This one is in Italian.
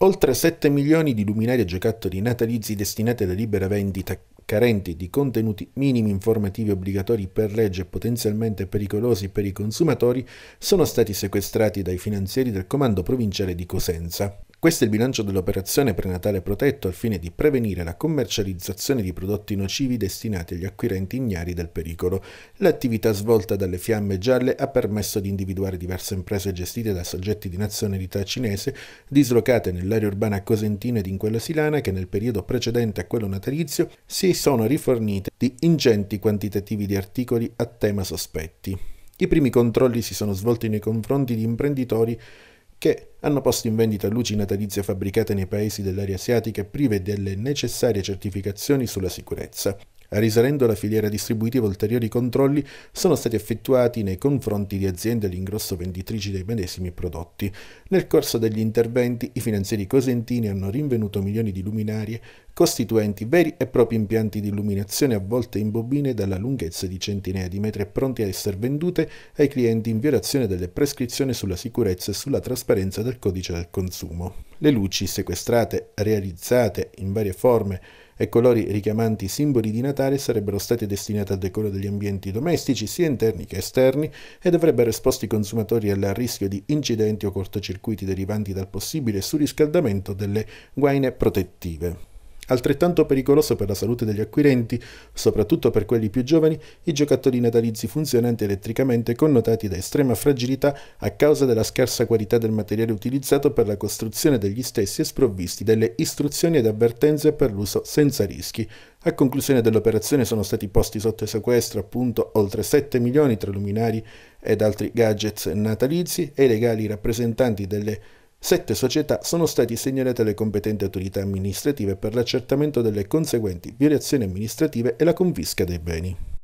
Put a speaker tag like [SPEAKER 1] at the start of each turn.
[SPEAKER 1] Oltre 7 milioni di luminarie e giocattoli natalizi destinati alla libera vendita, carenti di contenuti minimi informativi obbligatori per legge e potenzialmente pericolosi per i consumatori, sono stati sequestrati dai finanzieri del Comando Provinciale di Cosenza. Questo è il bilancio dell'operazione prenatale protetto al fine di prevenire la commercializzazione di prodotti nocivi destinati agli acquirenti ignari del pericolo. L'attività svolta dalle fiamme gialle ha permesso di individuare diverse imprese gestite da soggetti di nazionalità cinese, dislocate nell'area urbana cosentina ed in quella silana che nel periodo precedente a quello natalizio si sono rifornite di ingenti quantitativi di articoli a tema sospetti. I primi controlli si sono svolti nei confronti di imprenditori che hanno posto in vendita luci natalizie fabbricate nei paesi dell'area asiatica prive delle necessarie certificazioni sulla sicurezza. Risalendo la filiera distributiva, ulteriori controlli sono stati effettuati nei confronti di aziende all'ingrosso venditrici dei medesimi prodotti. Nel corso degli interventi, i finanzieri cosentini hanno rinvenuto milioni di luminarie costituenti veri e propri impianti di illuminazione avvolte in bobine dalla lunghezza di centinaia di metri pronti a essere vendute ai clienti in violazione delle prescrizioni sulla sicurezza e sulla trasparenza del codice del consumo. Le luci sequestrate, realizzate in varie forme, e colori richiamanti simboli di Natale sarebbero state destinate al decoro degli ambienti domestici, sia interni che esterni, ed avrebbero esposti i consumatori al rischio di incidenti o cortocircuiti derivanti dal possibile surriscaldamento delle guaine protettive. Altrettanto pericoloso per la salute degli acquirenti, soprattutto per quelli più giovani, i giocattoli natalizi funzionanti elettricamente connotati da estrema fragilità a causa della scarsa qualità del materiale utilizzato per la costruzione degli stessi e sprovvisti delle istruzioni ed avvertenze per l'uso senza rischi. A conclusione dell'operazione sono stati posti sotto sequestro appunto oltre 7 milioni tra luminari ed altri gadget natalizi e i legali rappresentanti delle Sette società sono state segnalate alle competenti autorità amministrative per l'accertamento delle conseguenti violazioni amministrative e la confisca dei beni.